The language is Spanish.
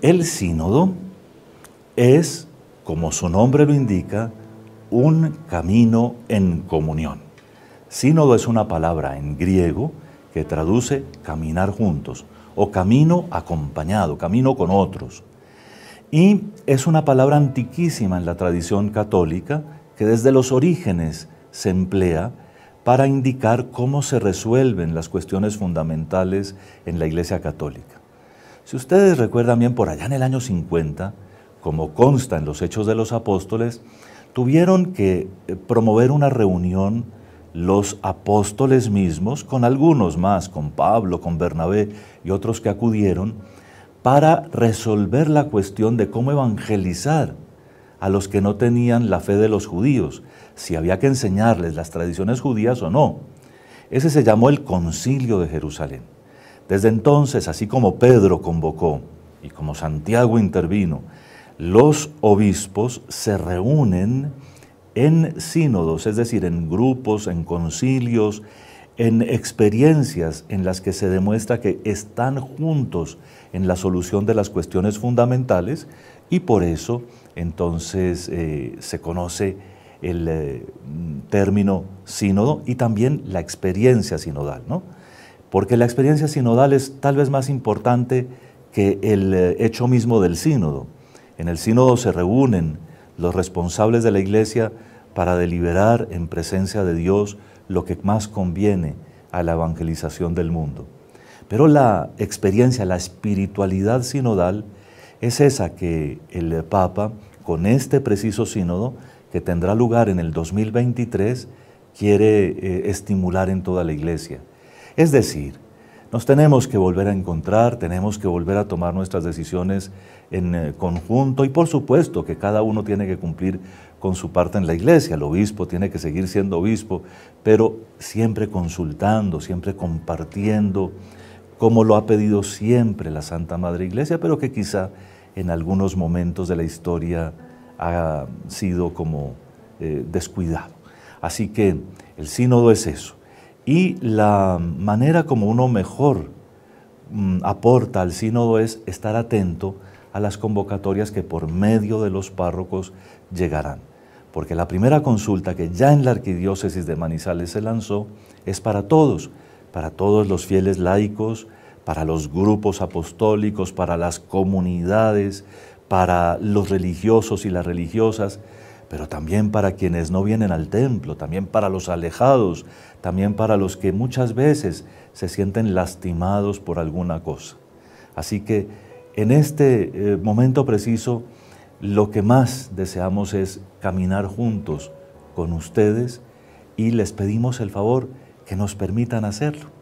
El sínodo es, como su nombre lo indica, un camino en comunión. Sínodo es una palabra en griego que traduce caminar juntos o camino acompañado, camino con otros. Y es una palabra antiquísima en la tradición católica que desde los orígenes se emplea para indicar cómo se resuelven las cuestiones fundamentales en la Iglesia Católica. Si ustedes recuerdan bien, por allá en el año 50, como consta en los Hechos de los Apóstoles, tuvieron que eh, promover una reunión los apóstoles mismos, con algunos más, con Pablo, con Bernabé y otros que acudieron, para resolver la cuestión de cómo evangelizar a los que no tenían la fe de los judíos, si había que enseñarles las tradiciones judías o no. Ese se llamó el concilio de Jerusalén. Desde entonces, así como Pedro convocó y como Santiago intervino, los obispos se reúnen en sínodos, es decir, en grupos, en concilios, en experiencias en las que se demuestra que están juntos en la solución de las cuestiones fundamentales y por eso entonces eh, se conoce el eh, término sínodo y también la experiencia sinodal, ¿no? porque la experiencia sinodal es tal vez más importante que el eh, hecho mismo del sínodo. En el sínodo se reúnen los responsables de la iglesia para deliberar en presencia de Dios lo que más conviene a la evangelización del mundo. Pero la experiencia, la espiritualidad sinodal es esa que el Papa, con este preciso sínodo, que tendrá lugar en el 2023, quiere eh, estimular en toda la iglesia. Es decir, nos tenemos que volver a encontrar, tenemos que volver a tomar nuestras decisiones en eh, conjunto y por supuesto que cada uno tiene que cumplir con su parte en la iglesia, el obispo tiene que seguir siendo obispo, pero siempre consultando, siempre compartiendo, como lo ha pedido siempre la Santa Madre Iglesia, pero que quizá en algunos momentos de la historia ha sido como eh, descuidado. Así que el sínodo es eso, y la manera como uno mejor mm, aporta al sínodo es estar atento a las convocatorias que por medio de los párrocos llegarán. Porque la primera consulta que ya en la arquidiócesis de Manizales se lanzó es para todos, para todos los fieles laicos, para los grupos apostólicos, para las comunidades, para los religiosos y las religiosas, pero también para quienes no vienen al templo, también para los alejados, también para los que muchas veces se sienten lastimados por alguna cosa. Así que en este eh, momento preciso, lo que más deseamos es caminar juntos con ustedes y les pedimos el favor que nos permitan hacerlo.